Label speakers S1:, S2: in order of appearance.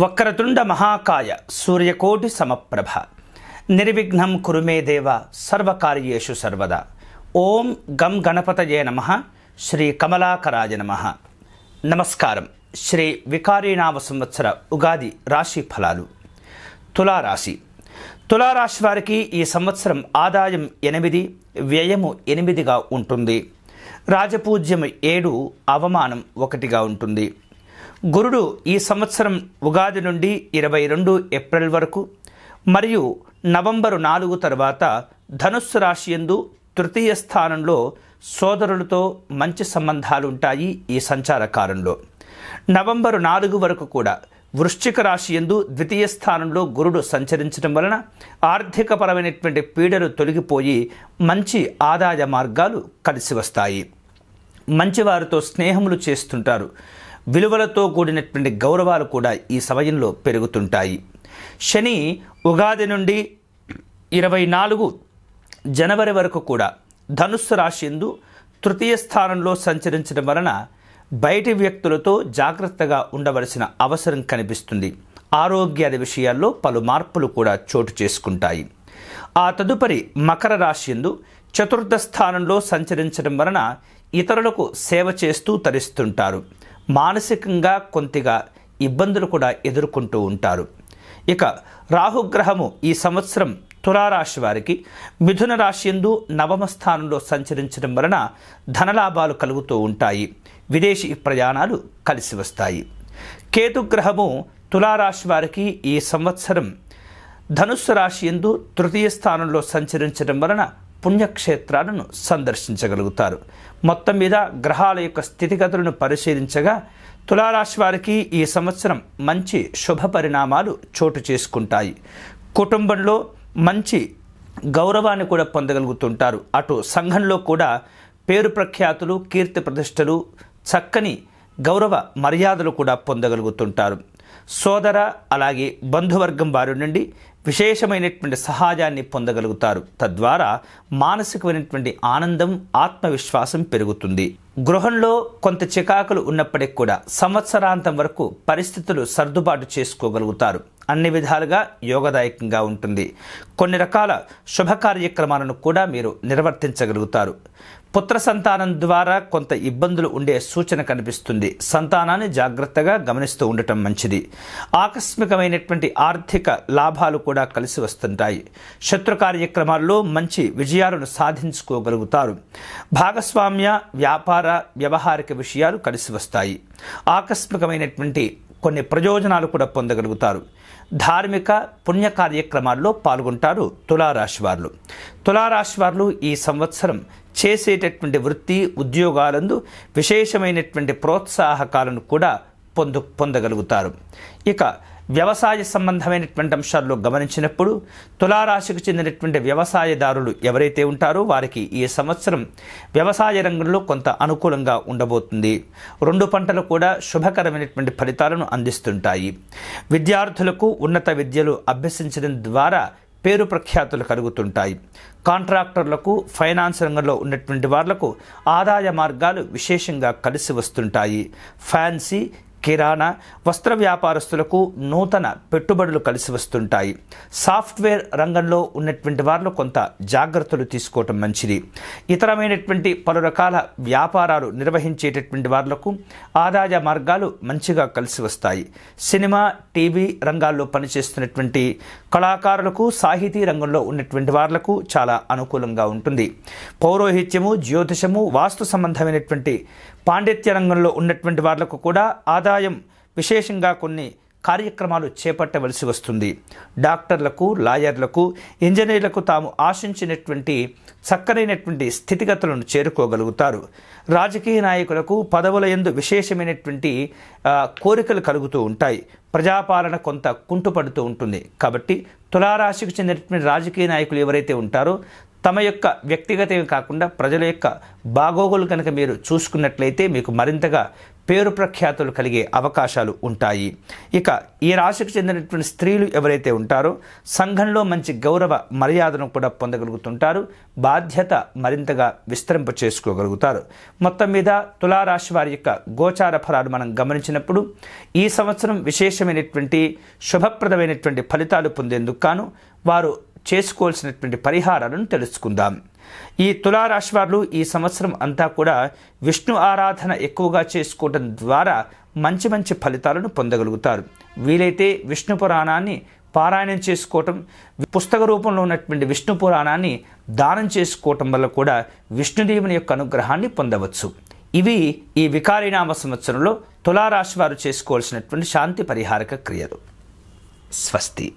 S1: వక్రతుండ మహాకాయ సూర్యకోటి సమప్రభ నిర్విఘ్నం కురుమే దేవ సర్వకార్యేషు సర్వదా ఓం గం గణపతయే నమ శ్రీ కమలాకరాజ నమ నమస్కారం శ్రీ వికారీనామ సంవత్సర ఉగాది రాశి ఫలాలు తులారాశి తులారాశి వారికి ఈ సంవత్సరం ఆదాయం ఎనిమిది వ్యయము ఎనిమిదిగా ఉంటుంది రాజపూజ్యం ఏడు అవమానం ఒకటిగా ఉంటుంది గురుడు ఈ సంవత్సరం ఉగాది నుండి ఇరవై రెండు ఏప్రిల్ వరకు మరియు నవంబరు నాలుగు తర్వాత ధనుస్సు రాశి ఎందు తృతీయ స్థానంలో సోదరులతో మంచి సంబంధాలు ఉంటాయి ఈ సంచార కాలంలో నవంబరు నాలుగు వరకు కూడా వృశ్చిక రాశి ఎందు ద్వితీయ స్థానంలో గురుడు సంచరించడం వలన ఆర్థికపరమైనటువంటి పీడలు తొలగిపోయి మంచి ఆదాయ మార్గాలు కలిసి వస్తాయి మంచివారితో స్నేహములు చేస్తుంటారు విలువలతో కూడినటువంటి గౌరవాలు కూడా ఈ సమయంలో పెరుగుతుంటాయి శని ఉగాది నుండి ఇరవై నాలుగు జనవరి వరకు కూడా ధనుస్సు రాశి ఎందు తృతీయ స్థానంలో సంచరించడం వలన బయటి వ్యక్తులతో జాగ్రత్తగా ఉండవలసిన అవసరం కనిపిస్తుంది ఆరోగ్యాది విషయాల్లో పలు మార్పులు కూడా చోటు చేసుకుంటాయి ఆ తదుపరి మకర రాశి ఎందు చతుర్థ స్థానంలో సంచరించడం వలన ఇతరులకు సేవ చేస్తూ తరిస్తుంటారు మానసికంగా కొంతగా ఇబ్బందులు కూడా ఎదుర్కొంటూ ఉంటారు ఇక రాహుగ్రహము ఈ సంవత్సరం తులారాశి వారికి మిథున రాశి ఎందు నవమ స్థానంలో సంచరించడం వలన ధనలాభాలు కలుగుతూ ఉంటాయి విదేశీ ప్రయాణాలు కలిసి వస్తాయి కేతుగ్రహము తులారాశి వారికి ఈ సంవత్సరం ధనుస్సు రాశి ఎందు తృతీయ స్థానంలో సంచరించడం వలన పుణ్యక్షేత్రాలను సందర్శించగలుగుతారు మొత్తం మీద గ్రహాల యొక్క స్థితిగతులను పరిశీలించగా తులారాశి వారికి ఈ సంవత్సరం మంచి శుభ పరిణామాలు చోటు చేసుకుంటాయి కుటుంబంలో మంచి గౌరవాన్ని కూడా పొందగలుగుతుంటారు అటు సంఘంలో కూడా పేరు ప్రఖ్యాతులు కీర్తి ప్రతిష్టలు చక్కని గౌరవ మర్యాదలు కూడా పొందగలుగుతుంటారు సోదర అలాగే బంధువర్గం వారి నుండి విశేషమైనటువంటి సహాయాన్ని పొందగలుగుతారు తద్వారా మానసికమైనటువంటి ఆనందం ఆత్మవిశ్వాసం పెరుగుతుంది గృహంలో కొంత చికాకులు ఉన్నప్పటికి కూడా సంవత్సరాంతం వరకు పరిస్థితులు సర్దుబాటు చేసుకోగలుగుతారు అన్ని విధాలుగా యోగదాయకంగా ఉంటుంది కొన్ని రకాల శుభ కార్యక్రమాలను కూడా మీరు నిర్వర్తించగలుగుతారు పుత్ర సంతానం ద్వారా కొంత ఇబ్బందులు ఉండే సూచన కనిపిస్తుంది సంతానాన్ని జాగ్రత్తగా గమనిస్తూ ఉండటం మంచిది ఆకస్మికమైనటువంటి ఆర్థిక లాభాలు కూడా కలిసి వస్తుంటాయి శత్రు కార్యక్రమాల్లో మంచి విజయాలను సాధించుకోగలుగుతారు భాగస్వామ్య వ్యాపార వ్యవహారిక విషయాలు కలిసి వస్తాయి ఆకస్మికమైనటువంటి కొన్ని ప్రయోజనాలు కూడా పొందగలుగుతారు ధార్మిక పుణ్య కార్యక్రమాల్లో పాల్గొంటారు తులారాశివార్లు తులారాశివార్లు ఈ సంవత్సరం చేసేటటువంటి వృత్తి ఉద్యోగాలందు విశేషమైనటువంటి ప్రోత్సాహకాలను కూడా పొందు పొందగలుగుతారు ఇక వ్యవసాయ సంబంధమైనటువంటి అంశాల్లో గమనించినప్పుడు తులారాశికి చెందినటువంటి వ్యవసాయదారులు ఎవరైతే ఉంటారో వారికి ఈ సంవత్సరం వ్యవసాయ రంగంలో కొంత అనుకూలంగా ఉండబోతుంది రెండు పంటలు కూడా శుభకరమైనటువంటి ఫలితాలను అందిస్తుంటాయి విద్యార్థులకు ఉన్నత విద్యలు అభ్యసించడం ద్వారా పేరు ప్రఖ్యాతులు కలుగుతుంటాయి కాంట్రాక్టర్లకు ఫైనాన్స్ రంగంలో ఉన్నటువంటి వాళ్లకు ఆదాయ మార్గాలు విశేషంగా కలిసి వస్తుంటాయి ఫ్యాన్సీ కిరాణా వస్త్ర వ్యాపారస్తులకు నూతన పెట్టుబడులు కలిసి వస్తుంటాయి సాఫ్ట్వేర్ రంగంలో ఉన్నటువంటి వారిలో కొంత జాగ్రత్తలు తీసుకోవటం మంచిది ఇతరమైనటువంటి పలు రకాల వ్యాపారాలు నిర్వహించేటటువంటి వారులకు ఆదాయ మార్గాలు మంచిగా కలిసి వస్తాయి సినిమా టీవీ రంగాల్లో పనిచేస్తున్నటువంటి కళాకారులకు సాహితీ రంగంలో ఉన్నటువంటి వారులకు చాలా అనుకూలంగా ఉంటుంది పౌరోహిత్యము జ్యోతిషము వాస్తు సంబంధమైనటువంటి పాండిత్య రంగంలో ఉన్నటువంటి వాళ్లకు కూడా ఆదాయం విశేషంగా కొన్ని కార్యక్రమాలు చేపట్టవలసి వస్తుంది డాక్టర్లకు లాయర్లకు ఇంజనీర్లకు తాము ఆశించినటువంటి చక్కనైనటువంటి స్థితిగతులను చేరుకోగలుగుతారు రాజకీయ నాయకులకు పదవుల ఎందు విశేషమైనటువంటి కోరికలు కలుగుతూ ఉంటాయి ప్రజాపాలన కొంత కుంటుపడుతూ ఉంటుంది కాబట్టి తులారాశికి చెందినటువంటి రాజకీయ నాయకులు ఎవరైతే ఉంటారో తమ యొక్క వ్యక్తిగతమే కాకుండా ప్రజల యొక్క బాగోగులు కనుక మీరు చూసుకున్నట్లయితే మీకు మరింతగా పేరు ప్రఖ్యాతులు కలిగే అవకాశాలు ఉంటాయి ఇక ఈ రాశికి చెందినటువంటి స్త్రీలు ఎవరైతే ఉంటారో సంఘంలో మంచి గౌరవ మర్యాదను కూడా పొందగలుగుతుంటారు బాధ్యత మరింతగా విస్తరింప చేసుకోగలుగుతారు మొత్తం మీద తులారాశి వారి యొక్క గోచార ఫలాలు మనం గమనించినప్పుడు ఈ సంవత్సరం విశేషమైనటువంటి శుభప్రదమైనటువంటి ఫలితాలు పొందేందుకు కాను వారు చేసుకోవాల్సినటువంటి పరిహారాలను తెలుసుకుందాం ఈ తులారాశి వారు ఈ సంవత్సరం అంతా కూడా విష్ణు ఆరాధన ఎక్కువగా చేసుకోవడం ద్వారా మంచి మంచి ఫలితాలను పొందగలుగుతారు వీలైతే విష్ణు పురాణాన్ని పారాయణం చేసుకోవటం పుస్తక రూపంలో ఉన్నటువంటి విష్ణు పురాణాన్ని దానం చేసుకోవటం వల్ల కూడా విష్ణుదేవుని యొక్క అనుగ్రహాన్ని పొందవచ్చు ఇవి ఈ వికారినామ సంవత్సరంలో తులారాశి వారు చేసుకోవాల్సినటువంటి శాంతి పరిహారక క్రియలు స్వస్తి